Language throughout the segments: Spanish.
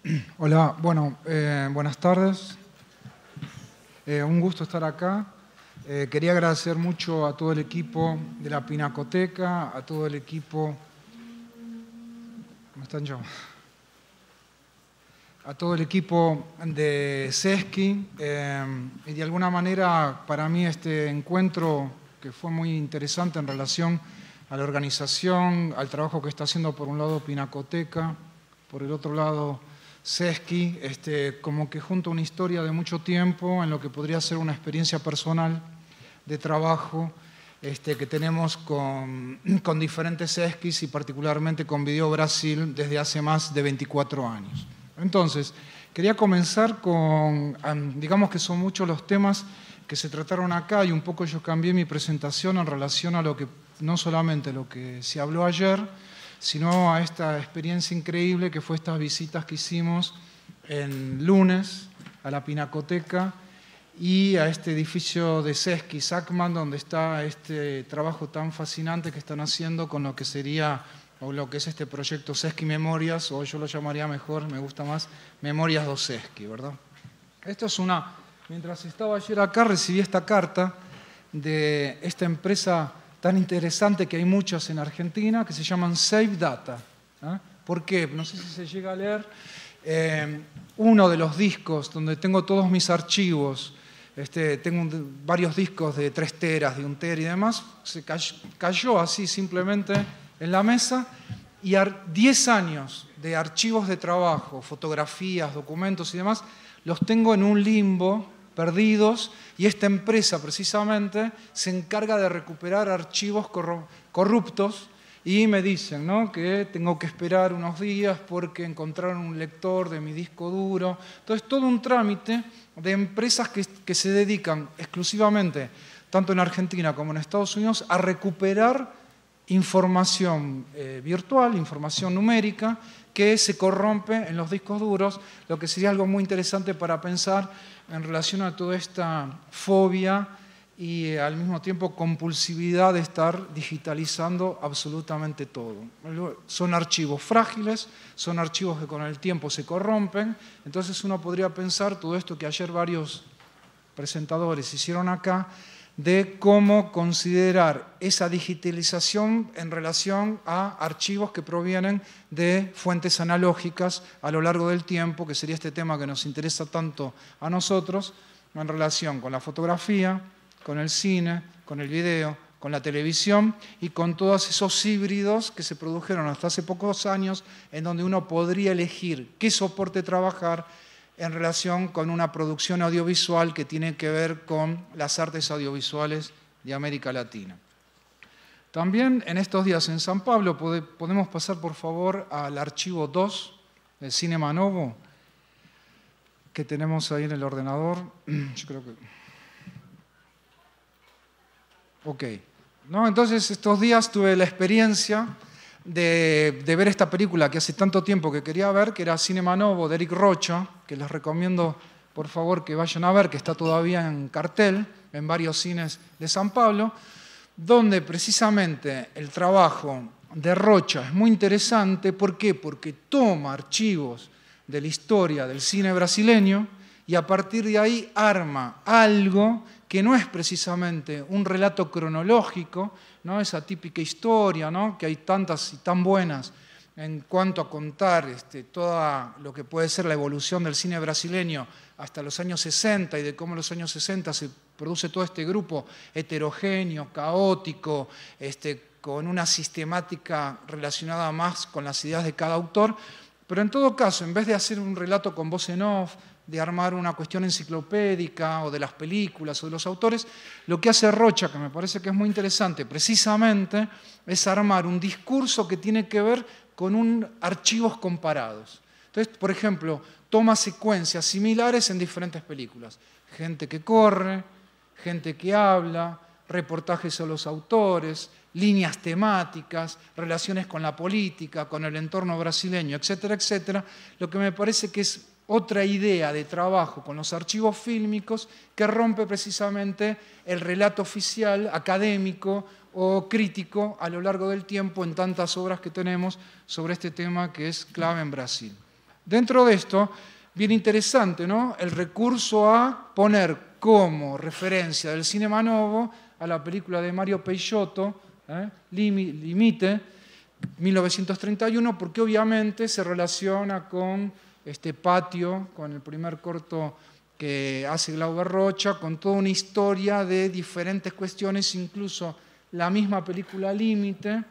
Hola, bueno, eh, buenas tardes. Eh, un gusto estar acá. Eh, quería agradecer mucho a todo el equipo de la Pinacoteca, a todo el equipo. ¿Cómo están yo? A todo el equipo de Sesqui. y de alguna manera, para mí, este encuentro que fue muy interesante en relación a la organización, al trabajo que está haciendo, por un lado, Pinacoteca, por el otro lado, Sesky, este, como que junta una historia de mucho tiempo en lo que podría ser una experiencia personal de trabajo este, que tenemos con, diferentes sesquis y particularmente con Video Brasil desde hace más de 24 años. Entonces, quería comenzar con, digamos que son muchos los temas que se trataron acá y un poco yo cambié mi presentación en relación a lo que, no solamente lo que se habló ayer, sino a esta experiencia increíble que fue estas visitas que hicimos en lunes a la Pinacoteca y a este edificio de Sesky Sackman, donde está este trabajo tan fascinante que están haciendo con lo que sería o lo que es este proyecto Sesky Memorias, o yo lo llamaría mejor, me gusta más, Memorias do Sesky, ¿verdad? Esto es una, mientras estaba ayer acá recibí esta carta de esta empresa tan interesante que hay muchas en Argentina que se llaman Save Data. ¿ah? ¿Por qué? No sé si se llega a leer. Eh, uno de los discos donde tengo todos mis archivos, este, tengo varios discos de tres teras, de un ter y demás, se cayó, cayó así simplemente en la mesa y 10 años de archivos de trabajo, fotografías, documentos y demás, los tengo en un limbo perdidos y esta empresa precisamente se encarga de recuperar archivos corruptos y me dicen que tengo que esperar unos días porque encontraron un lector de mi disco duro. Entonces, todo un trámite de empresas que, se dedican exclusivamente, tanto en Argentina como en Estados Unidos, a recuperar información eh, virtual, información numérica, que se corrompe en los discos duros, lo que sería algo muy interesante para pensar en relación a toda esta fobia y eh, al mismo tiempo compulsividad de estar digitalizando absolutamente todo. Son archivos frágiles, son archivos que con el tiempo se corrompen, entonces uno podría pensar todo esto que ayer varios presentadores hicieron acá, de cómo considerar esa digitalización en relación a archivos que provienen de fuentes analógicas a lo largo del tiempo, que sería este tema que nos interesa tanto a nosotros, en relación con la fotografía, con el cine, con el video, con la televisión y con todos esos híbridos que se produjeron hasta hace pocos años, en donde uno podría elegir qué soporte trabajar, en relación con una producción audiovisual que tiene que ver con las artes audiovisuales de América Latina. También en estos días en San Pablo podemos pasar por favor al archivo 2 del Cinema Novo que tenemos ahí en el ordenador. Yo creo que... Ok. ¿No? Entonces estos días tuve la experiencia de, ver esta película que hace tanto tiempo que quería ver, que era Cinema Novo de Eric Rocha, que les recomiendo por favor que vayan a ver, que está todavía en cartel en varios cines de San Pablo, donde precisamente el trabajo de Rocha es muy interesante. ¿Por qué? Porque toma archivos de la historia del cine brasileño y a partir de ahí arma algo que no es precisamente un relato cronológico, ¿no? esa típica historia ¿no? que hay tantas y tan buenas en cuanto a contar este, toda lo que puede ser la evolución del cine brasileño hasta los años 60 y de cómo en los años 60 se produce todo este grupo heterogéneo, caótico, este, con una sistemática relacionada más con las ideas de cada autor. Pero en todo caso, en vez de hacer un relato con voz en off, de armar una cuestión enciclopédica o de las películas o de los autores, lo que hace Rocha, que me parece que es muy interesante, precisamente es armar un discurso que tiene que ver con un, archivos comparados. Entonces, por ejemplo, toma secuencias similares en diferentes películas. Gente que corre, gente que habla, reportajes a los autores, líneas temáticas, relaciones con la política, con el entorno brasileño, etcétera, etcétera. Lo que me parece que es otra idea de trabajo con los archivos fílmicos que rompe precisamente el relato oficial, académico o crítico a lo largo del tiempo en tantas obras que tenemos sobre este tema que es clave en Brasil. Dentro de esto, bien interesante, ¿no? El recurso a poner como referencia del cinema novo a la película de Mario Peixoto, ¿eh? Limite, 1931, porque obviamente se relaciona con este patio con el primer corto que hace Glauber Rocha, con toda una historia de diferentes cuestiones, incluso la misma película Límite.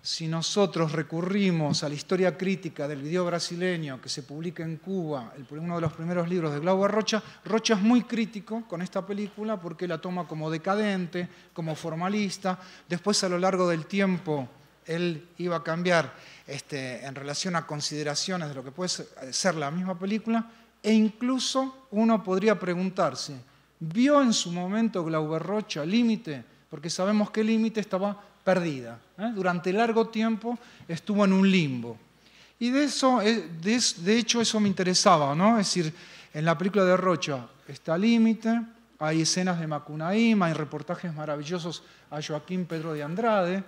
Si nosotros recurrimos a la historia crítica del video brasileño que se publica en Cuba, uno de los primeros libros de Glauber Rocha, Rocha es muy crítico con esta película porque la toma como decadente, como formalista. Después, a lo largo del tiempo, él iba a cambiar este, en relación a consideraciones de lo que puede ser eh, la misma película, e incluso uno podría preguntarse, ¿vio en su momento Glauber Rocha límite? Porque sabemos que límite estaba perdida. ¿eh? Durante largo tiempo estuvo en un limbo. Y de eso, eh, de, hecho, eso me interesaba, ¿no? Es decir, en la película de Rocha está Límite, hay escenas de Macunaíma, hay reportajes maravillosos a Joaquín Pedro de Andrade,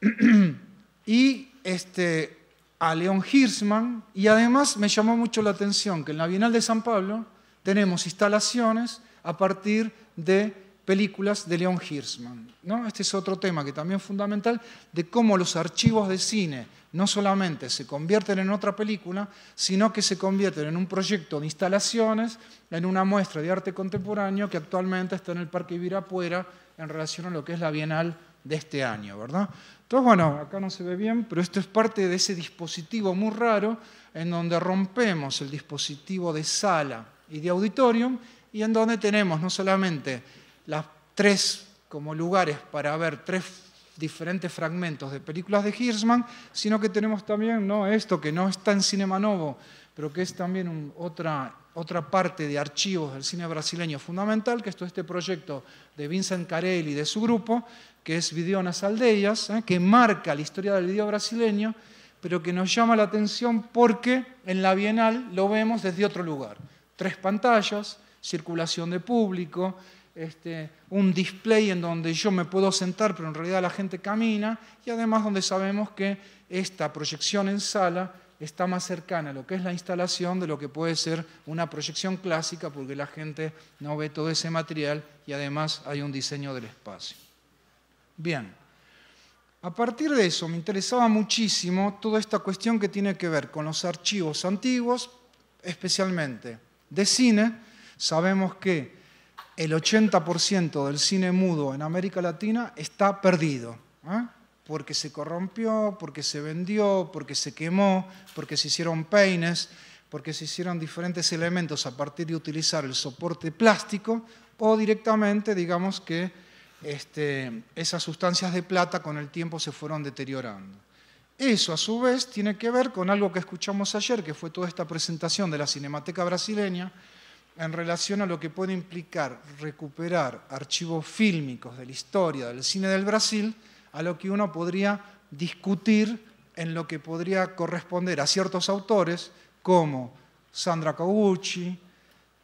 y este, a León Hirschman. Y además me llamó mucho la atención que en la Bienal de San Pablo tenemos instalaciones a partir de películas de León Hirschman. ¿no? Este es otro tema que también es fundamental, de cómo los archivos de cine no solamente se convierten en otra película, sino que se convierten en un proyecto de instalaciones, en una muestra de arte contemporáneo que actualmente está en el Parque Ibirapuera en relación a lo que es la Bienal de este año, ¿verdad? Entonces, bueno, acá no se ve bien, pero esto es parte de ese dispositivo muy raro en donde rompemos el dispositivo de sala y de auditorium y en donde tenemos no solamente las tres como lugares para ver tres diferentes fragmentos de películas de Hirschman, sino que tenemos también ¿no? esto que no está en Cinema Novo, pero que es también otra, otra parte de archivos del cine brasileño fundamental, que es todo este proyecto de Vincent Carelli y de su grupo, que es Video en Aldeias, aldeas, ¿eh? que marca la historia del video brasileño, pero que nos llama la atención porque en la Bienal lo vemos desde otro lugar. Tres pantallas, circulación de público, este, un display en donde yo me puedo sentar, pero en realidad la gente camina, y además donde sabemos que esta proyección en sala está más cercana a lo que es la instalación de lo que puede ser una proyección clásica, porque la gente no ve todo ese material y además hay un diseño del espacio. Bien. A partir de eso me interesaba muchísimo toda esta cuestión que tiene que ver con los archivos antiguos, especialmente de cine. Sabemos que el 80% del cine mudo en América Latina está perdido, ¿eh? porque se corrompió, porque se vendió, porque se quemó, porque se hicieron peines, porque se hicieron diferentes elementos a partir de utilizar el soporte plástico o directamente, digamos que este, esas sustancias de plata con el tiempo se fueron deteriorando. Eso a su vez tiene que ver con algo que escuchamos ayer, que fue toda esta presentación de la Cinemateca brasileña, en relación a lo que puede implicar recuperar archivos fílmicos de la historia del cine del Brasil, a lo que uno podría discutir en lo que podría corresponder a ciertos autores como Sandra Caucci,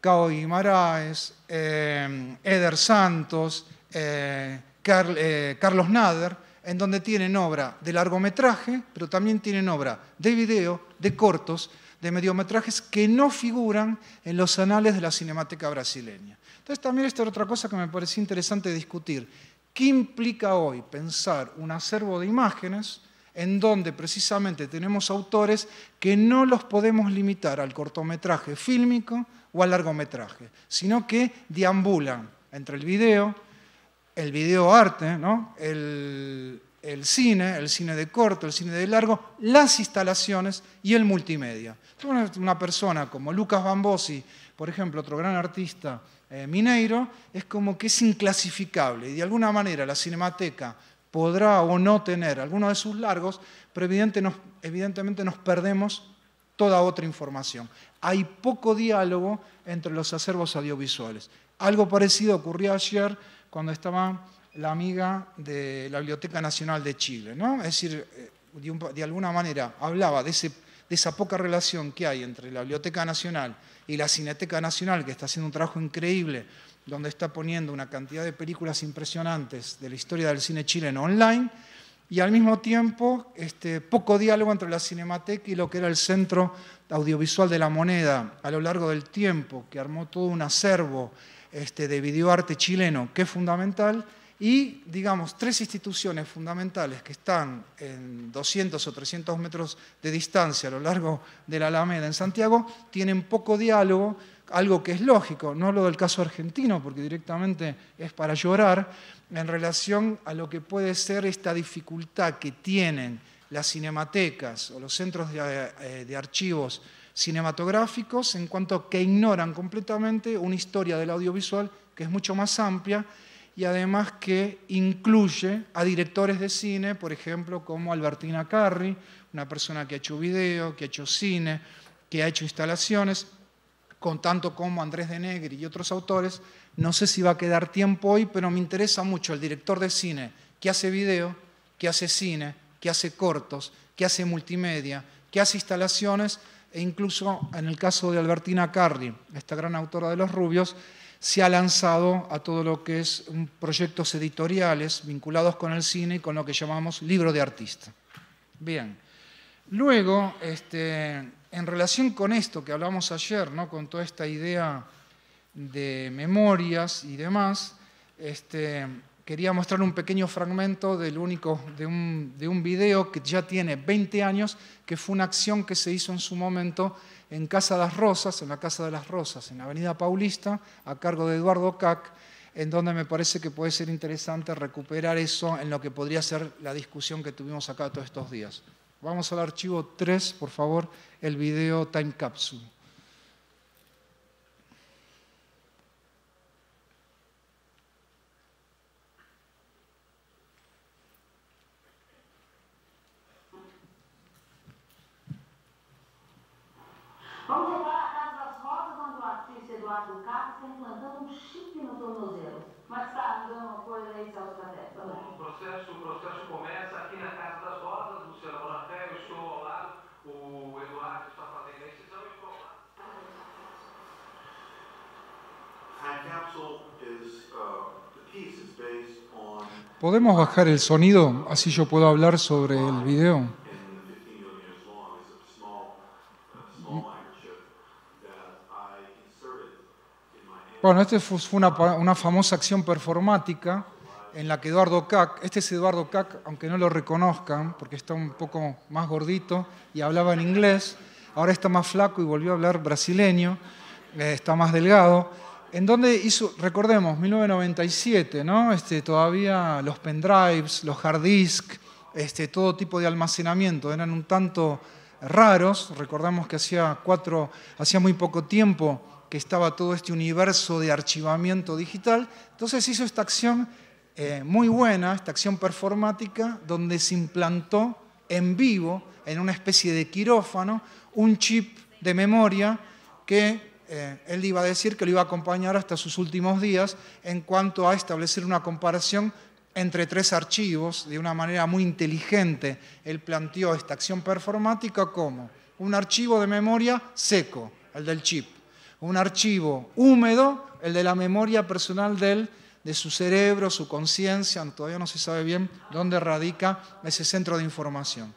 Cao Guimaraes, eh, Eder Santos, eh, eh, Carlos Nader, en donde tienen obra de largometraje, pero también tienen obra de video, de cortos, de mediometrajes que no figuran en los anales de la cinemática brasileña. Entonces también esta es otra cosa que me parece interesante discutir. ¿Qué implica hoy pensar un acervo de imágenes en donde precisamente tenemos autores que no los podemos limitar al cortometraje fílmico o al largometraje, sino que deambulan entre el video, el videoarte, ¿no? el, cine, el cine de corto, el cine de largo, las instalaciones y el multimedia. Una persona como Lucas Bambosi, por ejemplo, otro gran artista eh, mineiro, es como que es inclasificable y de alguna manera la cinemateca podrá o no tener alguno de sus largos, pero evidentemente nos perdemos toda otra información. Hay poco diálogo entre los acervos audiovisuales. Algo parecido ocurrió ayer cuando estaba la amiga de la Biblioteca Nacional de Chile, ¿no? Es decir, eh, de, alguna manera hablaba de, ese, de, esa poca relación que hay entre la Biblioteca Nacional y la Cineteca Nacional, que está haciendo un trabajo increíble, donde está poniendo una cantidad de películas impresionantes de la historia del cine chileno online, y al mismo tiempo este, poco diálogo entre la Cinemateca y lo que era el Centro Audiovisual de la Moneda a lo largo del tiempo, que armó todo un acervo este, de videoarte chileno, que es fundamental, y, digamos, tres instituciones fundamentales que están en 200 o 300 metros de distancia a lo largo de la Alameda en Santiago, tienen poco diálogo, algo que es lógico, no lo del caso argentino, porque directamente es para llorar, en relación a lo que puede ser esta dificultad que tienen las cinematecas o los centros de, eh, de archivos cinematográficos, en cuanto que ignoran completamente una historia del audiovisual que es mucho más amplia y además que incluye a directores de cine, por ejemplo, como Albertina Carri, una persona que ha hecho video, que ha hecho cine, que ha hecho instalaciones, con tanto como Andrés de Negri y otros autores. No sé si va a quedar tiempo hoy, pero me interesa mucho el director de cine que hace video, que hace cine, que hace cortos, que hace multimedia, que hace instalaciones, e incluso en el caso de Albertina Carri, esta gran autora de Los Rubios, se ha lanzado a todo lo que es proyectos editoriales vinculados con el cine y con lo que llamamos libro de artista. Bien. Luego, este, en relación con esto que hablamos ayer, ¿no? con toda esta idea de memorias y demás, este, quería mostrar un pequeño fragmento del único, de, un, de un video que ya tiene 20 años, que fue una acción que se hizo en su momento en Casa de las Rosas, en la Casa de las Rosas, en la Avenida Paulista, a cargo de Eduardo Cac, en donde me parece que puede ser interesante recuperar eso en lo que podría ser la discusión que tuvimos acá todos estos días. Vamos al archivo 3, por favor, el video Time Capsule. ¿Podemos bajar el sonido? Así yo puedo hablar sobre el video. Bueno, esta fue una, una, famosa acción performática en la que Eduardo Cac, este es Eduardo Cac, aunque no lo reconozcan, porque está un poco más gordito y hablaba en inglés, ahora está más flaco y volvió a hablar brasileño, eh, está más delgado en donde hizo, recordemos, 1997, ¿no? Este, todavía los pendrives, los hard disk, este, todo tipo de almacenamiento eran un tanto raros. Recordamos que hacía cuatro, hacía muy poco tiempo que estaba todo este universo de archivamiento digital. Entonces hizo esta acción eh, muy buena, esta acción performática, donde se implantó en vivo, en una especie de quirófano, un chip de memoria que eh, él iba a decir que lo iba a acompañar hasta sus últimos días en cuanto a establecer una comparación entre tres archivos de una manera muy inteligente. Él planteó esta acción performática como un archivo de memoria seco, el del chip, un archivo húmedo, el de la memoria personal de él, de su cerebro, su conciencia, todavía no se sabe bien dónde radica ese centro de información.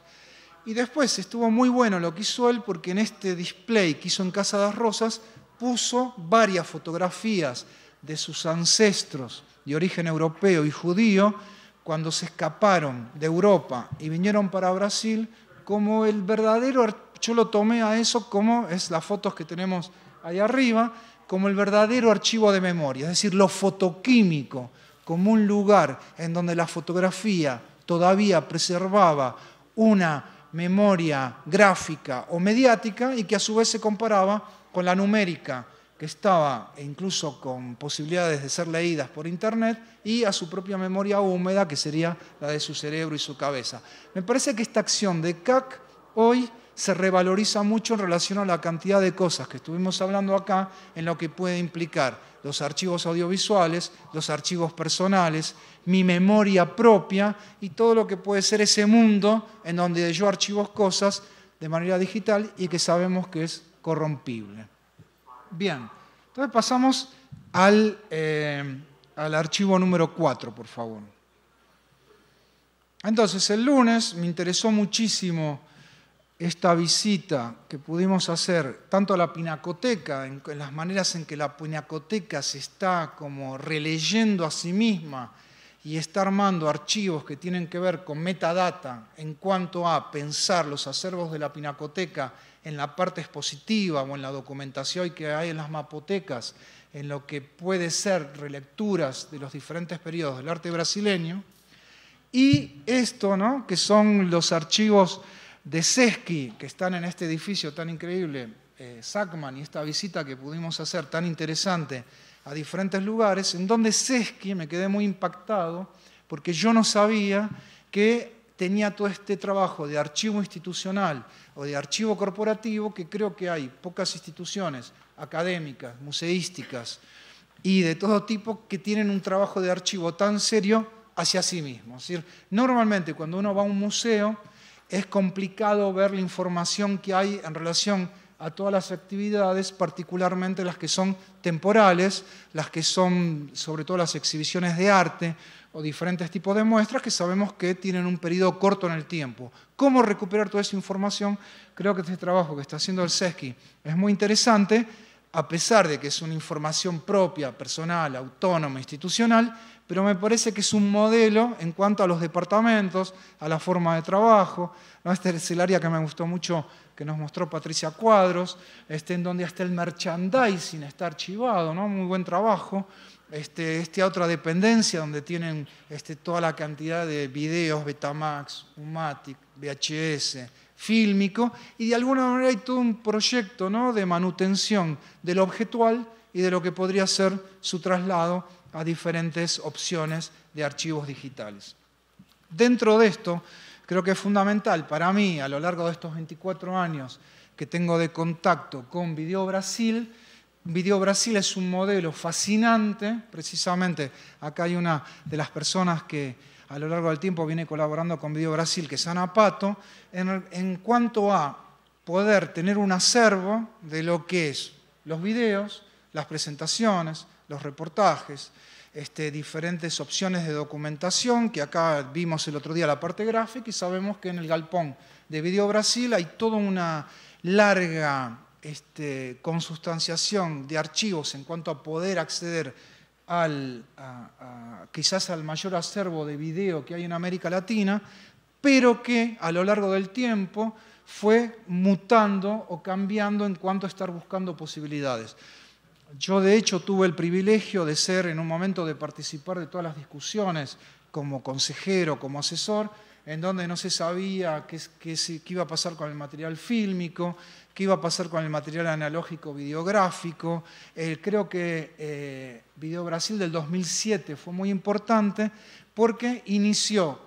Y después estuvo muy bueno lo que hizo él porque en este display que hizo en Casa de las Rosas puso varias fotografías de sus ancestros de origen europeo y judío cuando se escaparon de Europa y vinieron para Brasil como el verdadero, yo lo tomé a eso como es las fotos que tenemos ahí arriba, como el verdadero archivo de memoria, es decir, lo fotoquímico, como un lugar en donde la fotografía todavía preservaba una memoria gráfica o mediática y que a su vez se comparaba con la numérica, que estaba incluso con posibilidades de ser leídas por Internet, y a su propia memoria húmeda, que sería la de su cerebro y su cabeza. Me parece que esta acción de CAC hoy se revaloriza mucho en relación a la cantidad de cosas que estuvimos hablando acá en lo que puede implicar los archivos audiovisuales, los archivos personales, mi memoria propia y todo lo que puede ser ese mundo en donde yo archivo cosas de manera digital y que sabemos que es corrompible. Bien, entonces pasamos al, eh, archivo número 4, por favor. Entonces, el lunes me interesó muchísimo esta visita que pudimos hacer tanto a la pinacoteca, en, en, las maneras en que la pinacoteca se está como releyendo a sí misma y está armando archivos que tienen que ver con metadata en cuanto a pensar los acervos de la pinacoteca en la parte expositiva o en la documentación que hay en las mapotecas, en lo que puede ser relecturas de los diferentes periodos del arte brasileño, y esto, ¿no? que son los archivos de Sesqui, que están en este edificio tan increíble, eh, Sackman, y esta visita que pudimos hacer tan interesante a diferentes lugares, en donde Sesqui me quedé muy impactado, porque yo no sabía que tenía todo este trabajo de archivo institucional o de archivo corporativo que creo que hay pocas instituciones académicas, museísticas y de todo tipo que tienen un trabajo de archivo tan serio hacia sí mismo. Es decir, normalmente cuando uno va a un museo es complicado ver la información que hay en relación a todas las actividades, particularmente las que son temporales, las que son sobre todo las exhibiciones de arte o diferentes tipos de muestras que sabemos que tienen un periodo corto en el tiempo. ¿Cómo recuperar toda esa información? Creo que este trabajo que está haciendo el SESCI es muy interesante, a pesar de que es una información propia, personal, autónoma, institucional, pero me parece que es un modelo en cuanto a los departamentos, a la forma de trabajo. ¿no? Este es el área que me gustó mucho que nos mostró Patricia Cuadros, este, en donde hasta el merchandising está archivado, ¿no? muy buen trabajo. Este, esta otra dependencia donde tienen este, toda la cantidad de videos, Betamax, Umatic, VHS, fílmico, y de alguna manera hay todo un proyecto ¿no? de manutención del objetual y de lo que podría ser su traslado a diferentes opciones de archivos digitales. Dentro de esto, Creo que es fundamental para mí, a lo largo de estos 24 años que tengo de contacto con Video Brasil, Video Brasil es un modelo fascinante, precisamente acá hay una de las personas que a lo largo del tiempo viene colaborando con Video Brasil, que es Ana Pato, en, cuanto a poder tener un acervo de lo que es los videos, las presentaciones, los reportajes, este, diferentes opciones de documentación, que acá vimos el otro día la parte gráfica y sabemos que en el galpón de Video Brasil hay toda una larga este, consustanciación de archivos en cuanto a poder acceder al, quizás al mayor acervo de video que hay en América Latina, pero que a lo largo del tiempo fue mutando o cambiando en cuanto a estar buscando posibilidades. Yo de hecho tuve el privilegio de ser en un momento de participar de todas las discusiones como consejero, como asesor, en donde no se sabía qué, iba a pasar con el material fílmico, qué iba a pasar con el material analógico videográfico. Eh, creo que eh, Video Brasil del 2007 fue muy importante porque inició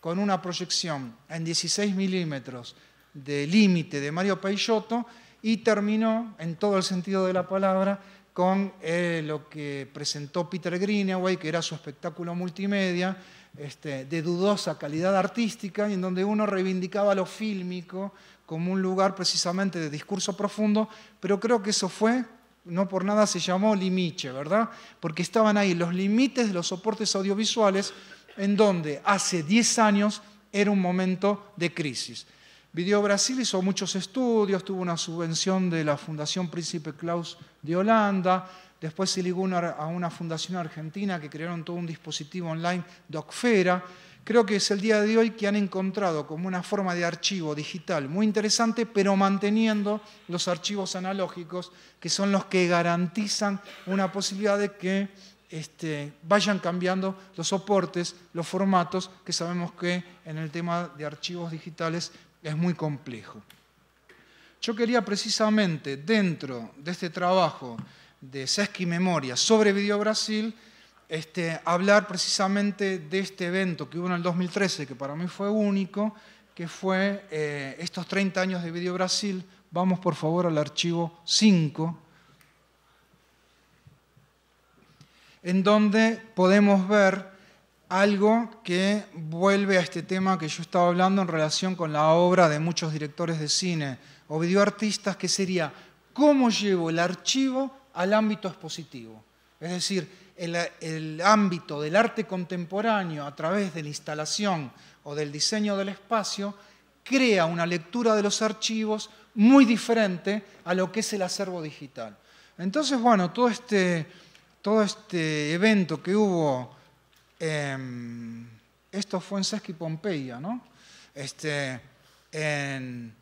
con una proyección en 16 milímetros de límite de Mario Peixoto y terminó, en todo el sentido de la palabra, con eh, lo que presentó Peter Greenaway, que era su espectáculo multimedia, este, de dudosa calidad artística, y en donde uno reivindicaba lo fílmico como un lugar precisamente de discurso profundo, pero creo que eso fue, no por nada se llamó limite, ¿verdad? Porque estaban ahí los límites de los soportes audiovisuales, en donde hace 10 años era un momento de crisis. Video Brasil hizo muchos estudios, tuvo una subvención de la Fundación Príncipe Claus de Holanda, después se ligó a una fundación argentina que crearon todo un dispositivo online, Docfera. Creo que es el día de hoy que han encontrado como una forma de archivo digital muy interesante, pero manteniendo los archivos analógicos, que son los que garantizan una posibilidad de que este, vayan cambiando los soportes, los formatos, que sabemos que en el tema de archivos digitales es muy complejo. Yo quería precisamente dentro de este trabajo de Sesqui Memoria sobre Video Brasil, este, hablar precisamente de este evento que hubo en el 2013, que para mí fue único, que fue eh, estos 30 años de Video Brasil. Vamos por favor al archivo 5, en donde podemos ver algo que vuelve a este tema que yo estaba hablando en relación con la obra de muchos directores de cine o videoartistas, que sería cómo llevo el archivo al ámbito expositivo. Es decir, el, ámbito del arte contemporáneo a través de la instalación o del diseño del espacio crea una lectura de los archivos muy diferente a lo que es el acervo digital. Entonces, bueno, todo este, todo este evento que hubo Em, esto fue en Sesqui Pompeya, ¿no? Este, en,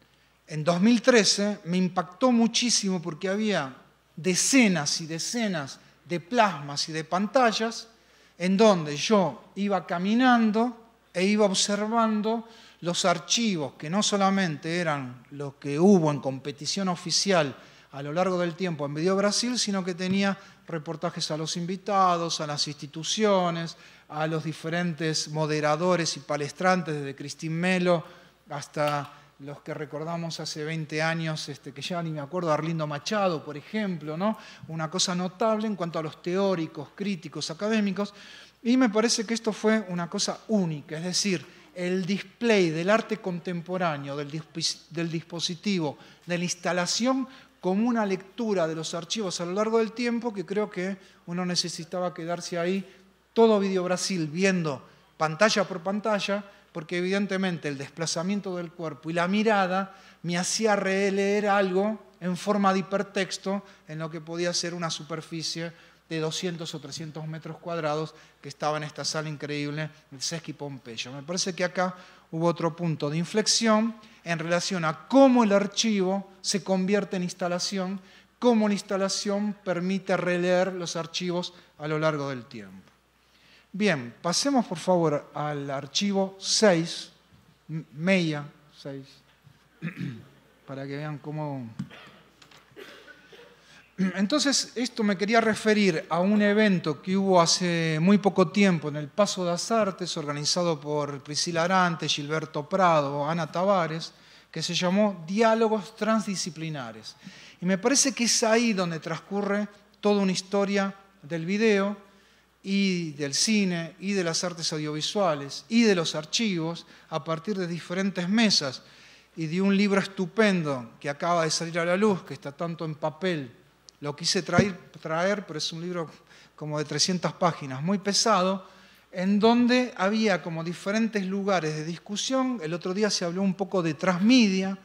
en 2013 me impactó muchísimo porque había decenas y decenas de plasmas y de pantallas en donde yo iba caminando e iba observando los archivos que no solamente eran los que hubo en competición oficial a lo largo del tiempo en Video Brasil, sino que tenía reportajes a los invitados, a las instituciones, a los diferentes moderadores y palestrantes, desde Cristín Melo hasta los que recordamos hace 20 años, este, que ya ni me acuerdo, Arlindo Machado, por ejemplo, ¿no? una cosa notable en cuanto a los teóricos, críticos, académicos, y me parece que esto fue una cosa única, es decir, el display del arte contemporáneo, del, del dispositivo, de la instalación, como una lectura de los archivos a lo largo del tiempo que creo que uno necesitaba quedarse ahí todo Video Brasil viendo pantalla por pantalla, porque evidentemente el desplazamiento del cuerpo y la mirada me hacía releer algo en forma de hipertexto en lo que podía ser una superficie de 200 o 300 metros cuadrados que estaba en esta sala increíble del Sesqui Pompeyo. Me parece que acá hubo otro punto de inflexión en relación a cómo el archivo se convierte en instalación, cómo la instalación permite releer los archivos a lo largo del tiempo. Bien, pasemos por favor al archivo 6, Meia 6, para que vean cómo... Entonces, esto me quería referir a un evento que hubo hace muy poco tiempo en el Paso de las Artes, organizado por Priscila Arante, Gilberto Prado, Ana Tavares, que se llamó Diálogos Transdisciplinares. Y me parece que es ahí donde transcurre toda una historia del video y del cine y de las artes audiovisuales y de los archivos a partir de diferentes mesas y de un libro estupendo que acaba de salir a la luz, que está tanto en papel. Lo quise traer, traer pero es un libro como de 300 páginas, muy pesado, en donde había como diferentes lugares de discusión. El otro día se habló un poco de transmedia,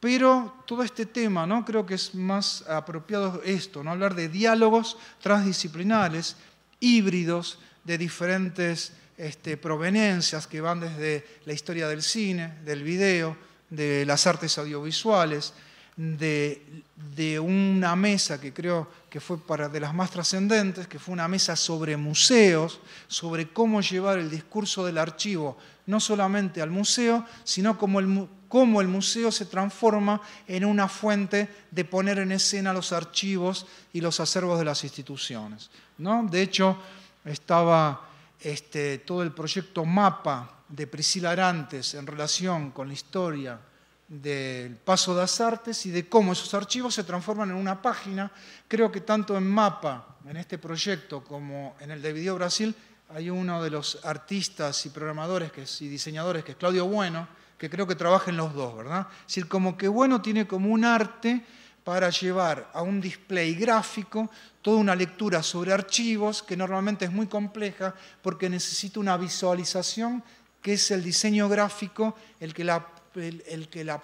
pero todo este tema, ¿no? creo que es más apropiado esto, ¿no? hablar de diálogos transdisciplinares híbridos de diferentes este, proveniencias que van desde la historia del cine, del video, de las artes audiovisuales, de, una mesa que creo que fue para de las más trascendentes, que fue una mesa sobre museos, sobre cómo llevar el discurso del archivo no solamente al museo, sino como el, cómo el museo se transforma en una fuente de poner en escena los archivos y los acervos de las instituciones. De hecho, estaba este, todo el proyecto MAPA de Priscila Arantes en relación con la historia del paso de las artes y de cómo esos archivos se transforman en una página. Creo que tanto en MAPA, en este proyecto, como en el de Video Brasil, hay uno de los artistas y programadores y diseñadores, que es Claudio Bueno, que creo que trabajen los dos, ¿verdad? Es decir, como que bueno tiene como un arte para llevar a un display gráfico toda una lectura sobre archivos que normalmente es muy compleja porque necesita una visualización que es el diseño gráfico el que la,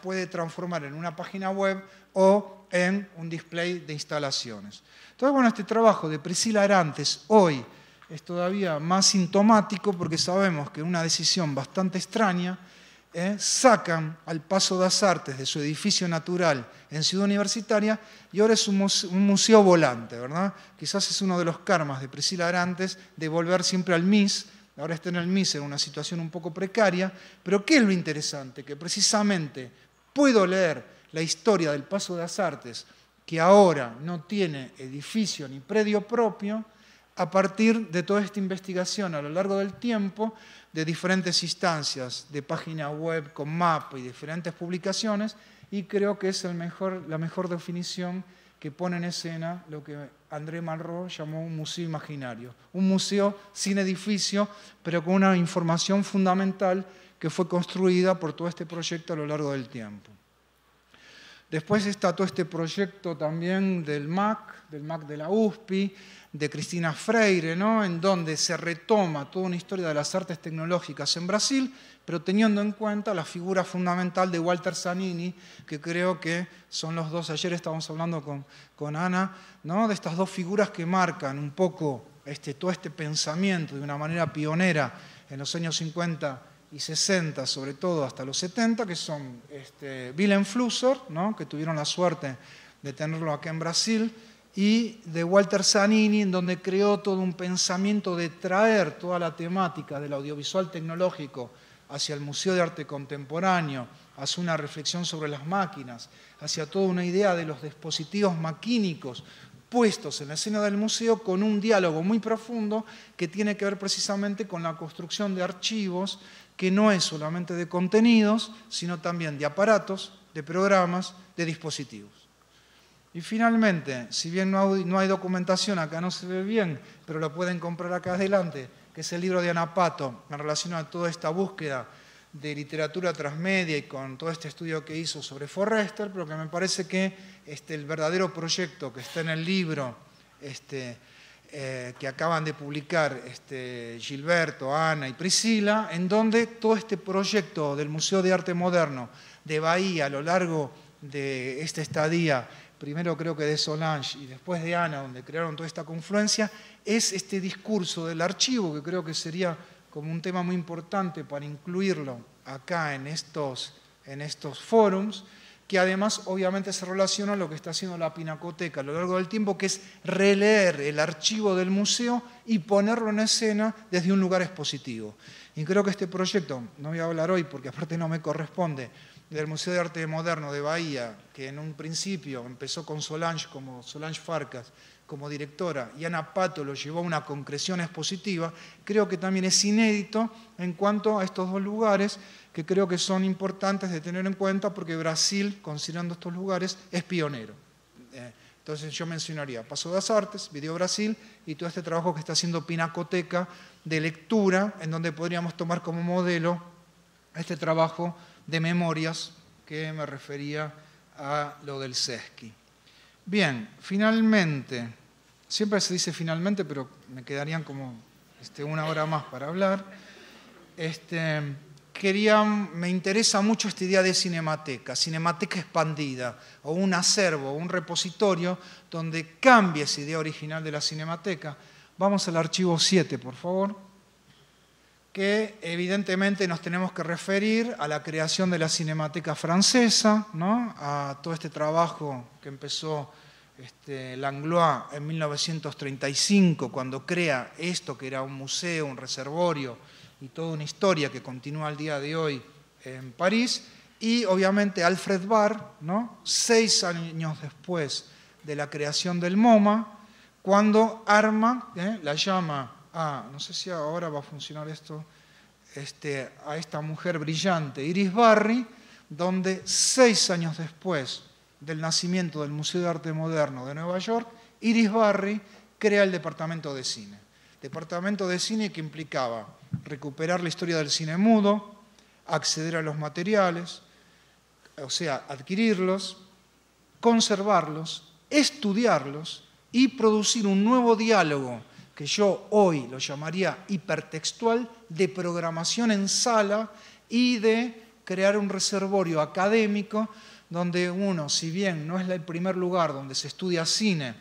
puede transformar en una página web o en un display de instalaciones. Entonces, bueno, este trabajo de Priscila Arantes hoy es todavía más sintomático porque sabemos que una decisión bastante extraña ¿eh? sacan al Paso las Artes de su edificio natural en Ciudad Universitaria y ahora es un museo, volante, ¿verdad? Quizás es uno de los karmas de Priscila Arantes de volver siempre al MIS, ahora está en el MIS en una situación un poco precaria, pero ¿qué es lo interesante? Que precisamente puedo leer la historia del Paso de las Artes, que ahora no tiene edificio ni predio propio, a partir de toda esta investigación a lo largo del tiempo, de diferentes instancias, de página web con mapa y diferentes publicaciones, y creo que es la mejor definición que pone en escena lo que André Malraux llamó un museo imaginario, un museo sin edificio, pero con una información fundamental que fue construida por todo este proyecto a lo largo del tiempo. Después está todo este proyecto también del MAC, del MAC de la USPI, de Cristina Freire, ¿no? en donde se retoma toda una historia de las artes tecnológicas en Brasil, pero teniendo en cuenta la figura fundamental de Walter Zanini, que creo que son los dos, ayer estábamos hablando con, Ana, ¿no? de estas dos figuras que marcan un poco este, todo este pensamiento de una manera pionera en los años 50 y 60, sobre todo hasta los 70, que son este, Willem Flusser, ¿no? que tuvieron la suerte de tenerlo acá en Brasil, y de Walter Zanini, en donde creó todo un pensamiento de traer toda la temática del audiovisual tecnológico hacia el Museo de Arte Contemporáneo, hacia una reflexión sobre las máquinas, hacia toda una idea de los dispositivos maquínicos puestos en la escena del museo con un diálogo muy profundo que tiene que ver precisamente con la construcción de archivos, que no es solamente de contenidos, sino también de aparatos, de programas, de dispositivos. Y finalmente, si bien no hay, documentación, acá no se ve bien, pero lo pueden comprar acá adelante, que es el libro de Anapato, en relación a toda esta búsqueda de literatura transmedia y con todo este estudio que hizo sobre Forrester, pero que me parece que este, el verdadero proyecto que está en el libro, este, eh, que acaban de publicar este, Gilberto, Ana y Priscila, en donde todo este proyecto del Museo de Arte Moderno de Bahía a lo largo de esta estadía, primero creo que de Solange y después de Ana, donde crearon toda esta confluencia, es este discurso del archivo, que creo que sería como un tema muy importante para incluirlo acá en estos, en estos forums, que además obviamente se relaciona a lo que está haciendo la pinacoteca a lo largo del tiempo, que es releer el archivo del museo y ponerlo en escena desde un lugar expositivo. Y creo que este proyecto, no voy a hablar hoy porque aparte no me corresponde, del Museo de Arte Moderno de Bahía, que en un principio empezó con Solange, como Solange Farcas, como directora, y Ana Pato lo llevó a una concreción expositiva, creo que también es inédito en cuanto a estos dos lugares que creo que son importantes de tener en cuenta porque Brasil, considerando estos lugares, es pionero. Eh, entonces yo mencionaría Paso de las Artes, Video Brasil y todo este trabajo que está haciendo Pinacoteca de lectura, en donde podríamos tomar como modelo este trabajo de memorias que me refería a lo del Sesqui. Bien, finalmente, siempre se dice finalmente, pero me quedarían como este, una hora más para hablar. Este, me interesa mucho esta idea de cinemateca, cinemateca expandida, o un acervo, un repositorio donde cambie esa idea original de la cinemateca. Vamos al archivo 7, por favor, que evidentemente nos tenemos que referir a la creación de la cinemateca francesa, a todo este trabajo que empezó este, Langlois en 1935, cuando crea esto que era un museo, un reservorio, y toda una historia que continúa al día de hoy en París. Y obviamente Alfred Barr, ¿no? seis años después de la creación del MoMA, cuando arma, ¿eh? la llama a, no sé si ahora va a funcionar esto, este, a esta mujer brillante, Iris Barry, donde seis años después del nacimiento del Museo de Arte Moderno de Nueva York, Iris Barry crea el Departamento de Cine. Departamento de Cine que implicaba recuperar la historia del cine mudo, acceder a los materiales, o sea, adquirirlos, conservarlos, estudiarlos y producir un nuevo diálogo que yo hoy lo llamaría hipertextual, de programación en sala y de crear un reservorio académico donde uno, si bien no es el primer lugar donde se estudia cine,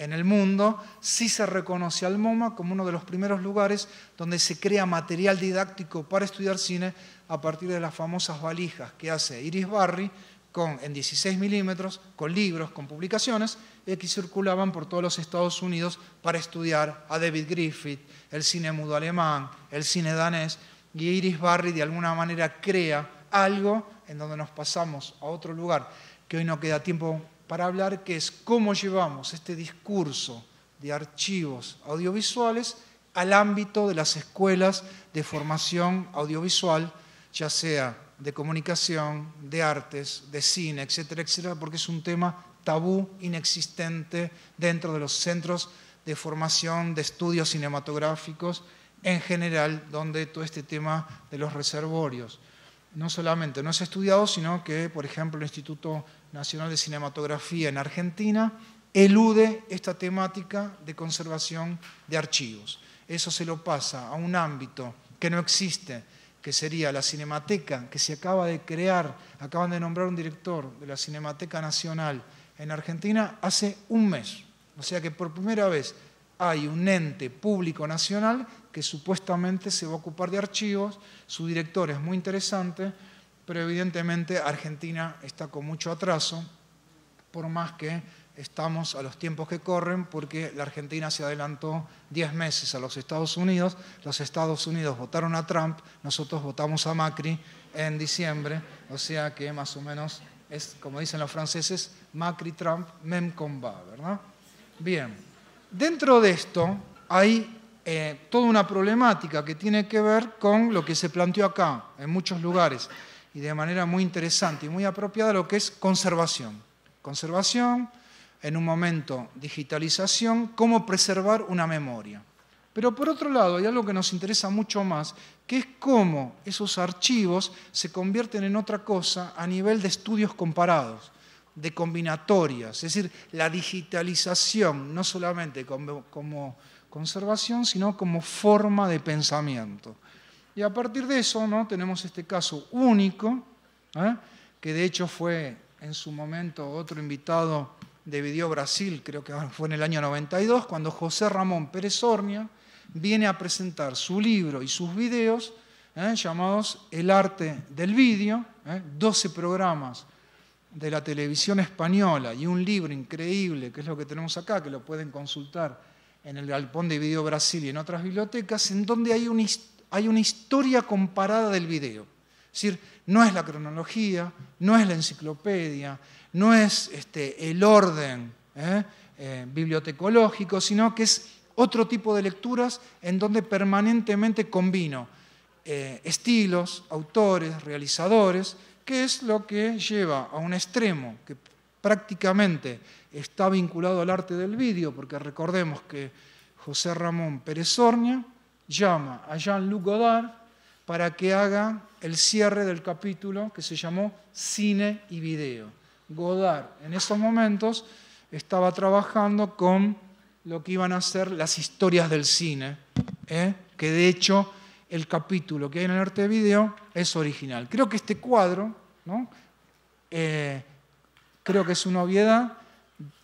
en el mundo, sí se reconoce al MoMA como uno de los primeros lugares donde se crea material didáctico para estudiar cine a partir de las famosas valijas que hace Iris Barry con, en 16 milímetros, con libros, con publicaciones, que circulaban por todos los Estados Unidos para estudiar a David Griffith, el cine mudo alemán, el cine danés, y Iris Barry de alguna manera crea algo en donde nos pasamos a otro lugar que hoy no queda tiempo para hablar que es cómo llevamos este discurso de archivos audiovisuales al ámbito de las escuelas de formación audiovisual, ya sea de comunicación, de artes, de cine, etcétera, etcétera, porque es un tema tabú inexistente dentro de los centros de formación de estudios cinematográficos en general, donde todo este tema de los reservorios no solamente no es estudiado, sino que, por ejemplo, el Instituto Nacional de Cinematografía en Argentina elude esta temática de conservación de archivos. Eso se lo pasa a un ámbito que no existe, que sería la Cinemateca, que se acaba de crear, acaban de nombrar un director de la Cinemateca Nacional en Argentina hace un mes. O sea que por primera vez hay un ente público nacional que supuestamente se va a ocupar de archivos, su director es muy interesante, pero evidentemente Argentina está con mucho atraso, por más que estamos a los tiempos que corren, porque la Argentina se adelantó 10 meses a los Estados Unidos, los Estados Unidos votaron a Trump, nosotros votamos a Macri en diciembre, o sea que más o menos es, como dicen los franceses, Macri-Trump, mem combat ¿verdad? Bien, dentro de esto hay eh, toda una problemática que tiene que ver con lo que se planteó acá, en muchos lugares, y de manera muy interesante y muy apropiada lo que es conservación. Conservación, en un momento digitalización, cómo preservar una memoria. Pero por otro lado, hay algo que nos interesa mucho más, que es cómo esos archivos se convierten en otra cosa a nivel de estudios comparados, de combinatorias, es decir, la digitalización, no solamente como, como conservación, sino como forma de pensamiento. Y a partir de eso ¿no? tenemos este caso único, ¿eh? que de hecho fue en su momento otro invitado de Video Brasil, creo que fue en el año 92, cuando José Ramón Pérez Ornia viene a presentar su libro y sus videos ¿eh? llamados El arte del vídeo, 12 ¿eh? programas de la televisión española y un libro increíble, que es lo que tenemos acá, que lo pueden consultar en el Galpón de Video Brasil y en otras bibliotecas, en donde hay una historia hay una historia comparada del video. Es decir, no es la cronología, no es la enciclopedia, no es este, el orden ¿eh? Eh, bibliotecológico, sino que es otro tipo de lecturas en donde permanentemente combino eh, estilos, autores, realizadores, que es lo que lleva a un extremo que prácticamente está vinculado al arte del vídeo, porque recordemos que José Ramón Pérez Ornia llama a Jean-Luc Godard para que haga el cierre del capítulo que se llamó Cine y Video. Godard en esos momentos estaba trabajando con lo que iban a ser las historias del cine, ¿eh? que de hecho el capítulo que hay en el arte de video es original. Creo que este cuadro, eh, creo que es una obviedad,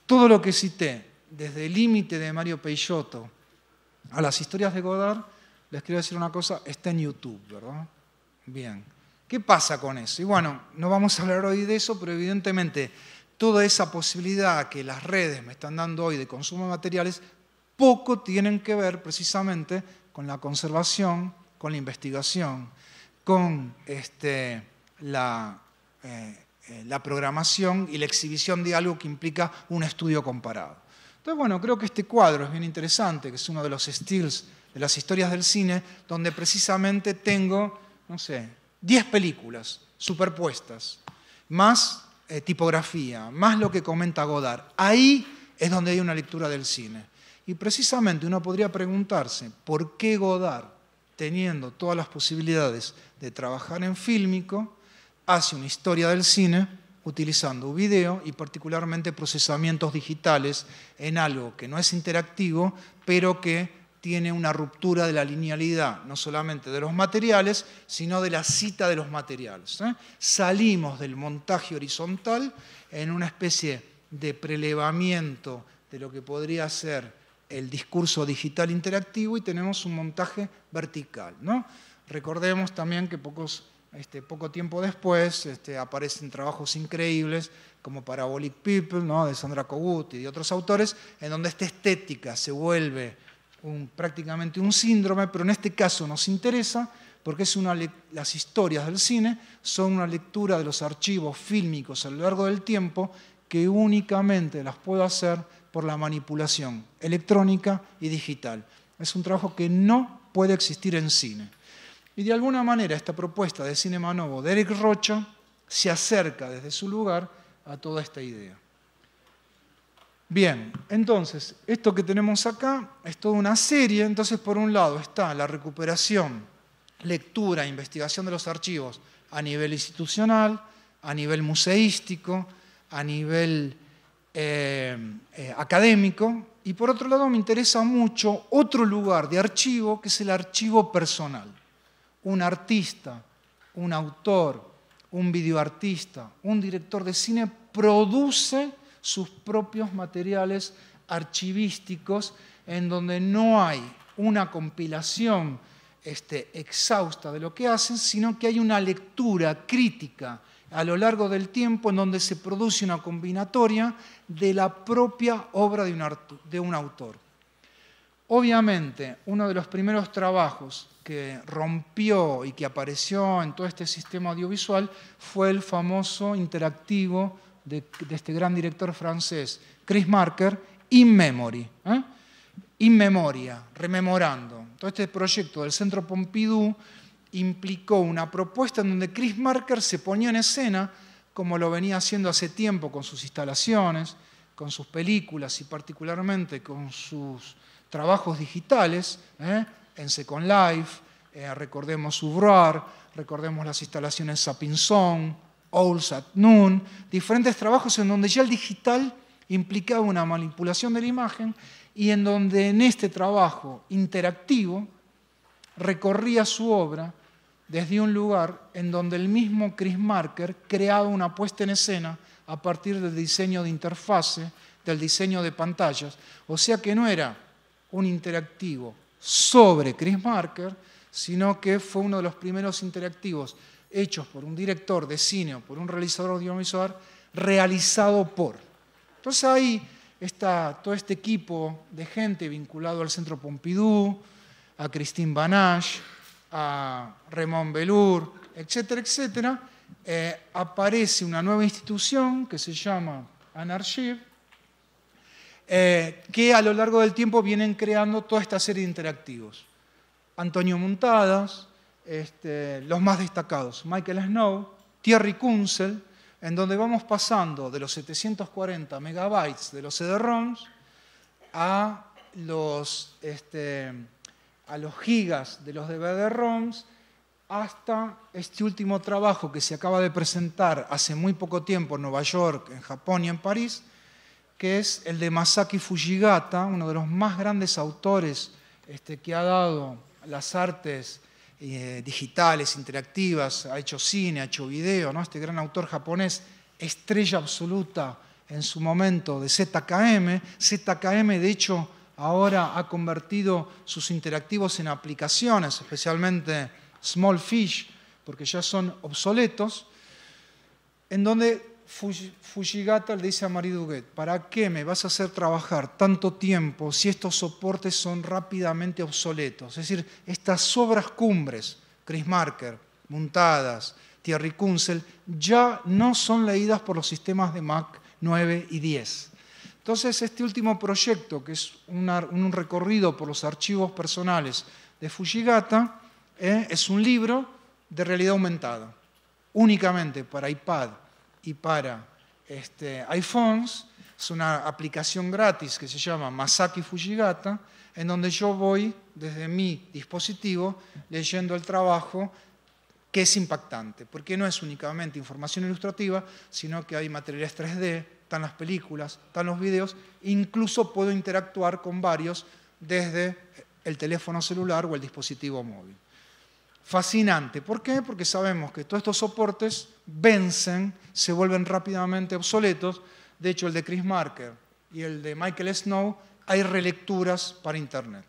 todo lo que cité, desde el límite de Mario Peixoto a las historias de Godard, les quiero decir una cosa, está en YouTube, ¿verdad? Bien. ¿Qué pasa con eso? Y bueno, no vamos a hablar hoy de eso, pero evidentemente toda esa posibilidad que las redes me están dando hoy de consumo de materiales, poco tienen que ver precisamente con la conservación, con la investigación, con este, la, eh, eh, la programación y la exhibición de algo que implica un estudio comparado. Entonces, bueno, creo que este cuadro es bien interesante, que es uno de los estilos de las historias del cine, donde precisamente tengo, no sé, 10 películas superpuestas, más eh, tipografía, más lo que comenta Godard. Ahí es donde hay una lectura del cine. Y precisamente uno podría preguntarse, ¿por qué Godard, teniendo todas las posibilidades de trabajar en fílmico, hace una historia del cine utilizando video y particularmente procesamientos digitales en algo que no es interactivo, pero que tiene una ruptura de la linealidad, no solamente de los materiales, sino de la cita de los materiales. ¿eh? Salimos del montaje horizontal en una especie de prelevamiento de lo que podría ser el discurso digital interactivo y tenemos un montaje vertical. Recordemos también que pocos, este, poco tiempo después este, aparecen trabajos increíbles como Parabolic People, de Sandra Cogut y de otros autores, en donde esta estética se vuelve prácticamente un síndrome, pero en este caso nos interesa porque es una, las historias del cine son una lectura de los archivos fílmicos a lo largo del tiempo que únicamente las puedo hacer por la manipulación electrónica y digital. Es un trabajo que no puede existir en cine. Y de alguna manera esta propuesta de Cinema Novo de Eric Rocha se acerca desde su lugar a toda esta idea. Bien, entonces, esto que tenemos acá es toda una serie, entonces por un lado está la recuperación, lectura, investigación de los archivos a nivel institucional, a nivel museístico, a nivel eh, eh, académico, y por otro lado me interesa mucho otro lugar de archivo que es el archivo personal. Un artista, un autor, un videoartista, un director de cine produce sus propios materiales archivísticos en donde no hay una compilación este, exhausta de lo que hacen, sino que hay una lectura crítica a lo largo del tiempo en donde se produce una combinatoria de la propia obra de un, de un autor. Obviamente, uno de los primeros trabajos que rompió y que apareció en todo este sistema audiovisual fue el famoso interactivo de, este gran director francés, Chris Marker, In Memory. ¿eh? In Memoria, rememorando. Todo este proyecto del Centro Pompidou implicó una propuesta en donde Chris Marker se ponía en escena, como lo venía haciendo hace tiempo con sus instalaciones, con sus películas y particularmente con sus trabajos digitales, ¿eh? en Second Life, eh, recordemos Subroar, recordemos las instalaciones Sapinson, at Noon, diferentes trabajos en donde ya el digital implicaba una manipulación de la imagen y en donde en este trabajo interactivo recorría su obra desde un lugar en donde el mismo Chris Marker creaba una puesta en escena a partir del diseño de interfase, del diseño de pantallas. O sea que no era un interactivo sobre Chris Marker, sino que fue uno de los primeros interactivos hechos por un director de cine o por un realizador audiovisual, realizado por. Entonces ahí está todo este equipo de gente vinculado al Centro Pompidou, a Christine Banache, a Raymond Belur, etcétera, etcétera, eh, aparece una nueva institución que se llama Anarchiv, eh, que a lo largo del tiempo vienen creando toda esta serie de interactivos. Antonio Montadas, este, los más destacados, Michael Snow, Thierry Kunzel, en donde vamos pasando de los 740 megabytes de los CD-ROMs a los, este, a los gigas de los DVD-ROMs hasta este último trabajo que se acaba de presentar hace muy poco tiempo en Nueva York, en Japón y en París, que es el de Masaki Fujigata, uno de los más grandes autores este, que ha dado las artes eh, digitales, interactivas, ha hecho cine, ha hecho video, ¿no? este gran autor japonés, estrella absoluta en su momento de ZKM. ZKM, de hecho, ahora ha convertido sus interactivos en aplicaciones, especialmente Small Fish, porque ya son obsoletos, en donde Fujigata le dice a Marie Duguet ¿para qué me vas a hacer trabajar tanto tiempo si estos soportes son rápidamente obsoletos? Es decir, estas obras cumbres, Chris Marker, Montadas Thierry Kunzel, ya no son leídas por los sistemas de Mac 9 y 10. Entonces, este último proyecto, que es un recorrido por los archivos personales de Fujigata, eh, es un libro de realidad aumentada, únicamente para iPad y para este, iPhones es una aplicación gratis que se llama Masaki Fujigata, en donde yo voy desde mi dispositivo leyendo el trabajo que es impactante, porque no es únicamente información ilustrativa, sino que hay materiales 3D, están las películas, están los videos, incluso puedo interactuar con varios desde el teléfono celular o el dispositivo móvil fascinante. ¿Por qué? Porque sabemos que todos estos soportes vencen, se vuelven rápidamente obsoletos. De hecho, el de Chris Marker y el de Michael Snow, hay relecturas para Internet.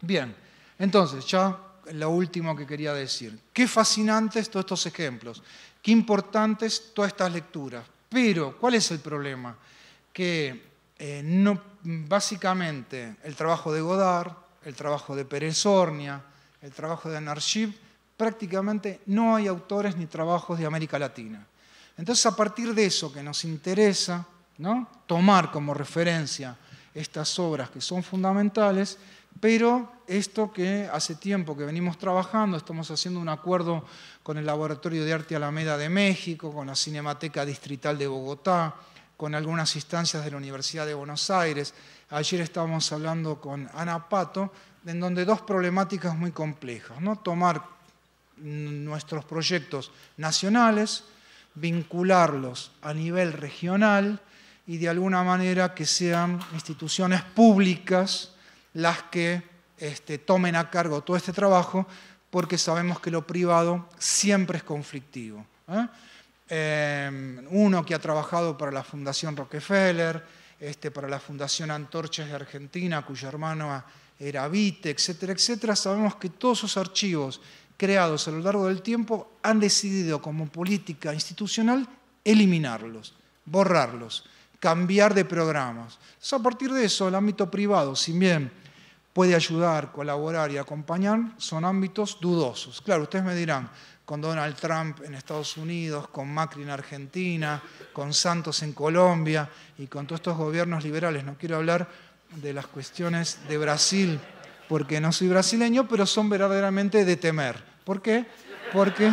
Bien, entonces, ya lo último que quería decir. Qué fascinantes todos estos ejemplos, qué importantes todas estas lecturas. Pero, ¿cuál es el problema? Que eh, no, básicamente el trabajo de Godard, el trabajo de Pérez Ornia, el trabajo de Anarchiv, prácticamente no hay autores ni trabajos de América Latina. Entonces, a partir de eso que nos interesa ¿no? tomar como referencia estas obras que son fundamentales, pero esto que hace tiempo que venimos trabajando, estamos haciendo un acuerdo con el Laboratorio de Arte Alameda de México, con la Cinemateca Distrital de Bogotá, con algunas instancias de la Universidad de Buenos Aires. Ayer estábamos hablando con Ana Pato en donde dos problemáticas muy complejas, ¿no? tomar nuestros proyectos nacionales, vincularlos a nivel regional y de alguna manera que sean instituciones públicas las que este, tomen a cargo todo este trabajo, porque sabemos que lo privado siempre es conflictivo. ¿eh? Em, uno que ha trabajado para la Fundación Rockefeller, este, para la Fundación Antorchas de Argentina, cuyo hermano Vite, etcétera, etcétera, sabemos que todos esos archivos creados a lo largo del tiempo han decidido como política institucional eliminarlos, borrarlos, cambiar de programas. a partir de eso, el ámbito privado, si bien puede ayudar, colaborar y acompañar, son ámbitos dudosos. Claro, ustedes me dirán, con Donald Trump en Estados Unidos, con Macri en Argentina, con Santos en Colombia y con todos estos gobiernos liberales, no quiero hablar de las cuestiones de Brasil, porque no soy brasileño, pero son verdaderamente de temer. ¿Por qué? Porque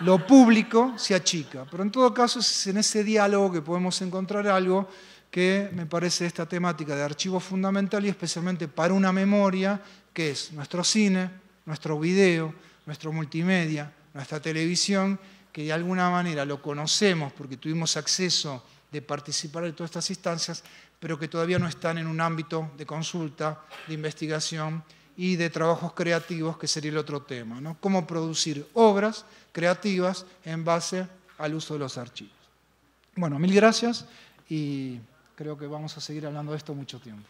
lo público se achica. Pero en todo caso es en ese diálogo que podemos encontrar algo que me parece esta temática de archivo fundamental y especialmente para una memoria, que es nuestro cine, nuestro video, nuestro multimedia, nuestra televisión, que de alguna manera lo conocemos porque tuvimos acceso de participar en todas estas instancias, pero que todavía no están en un ámbito de consulta, de investigación y de trabajos creativos, que sería el otro tema. Cómo producir obras creativas en base al uso de los archivos. Bueno, mil gracias y creo que vamos a seguir hablando de esto mucho tiempo.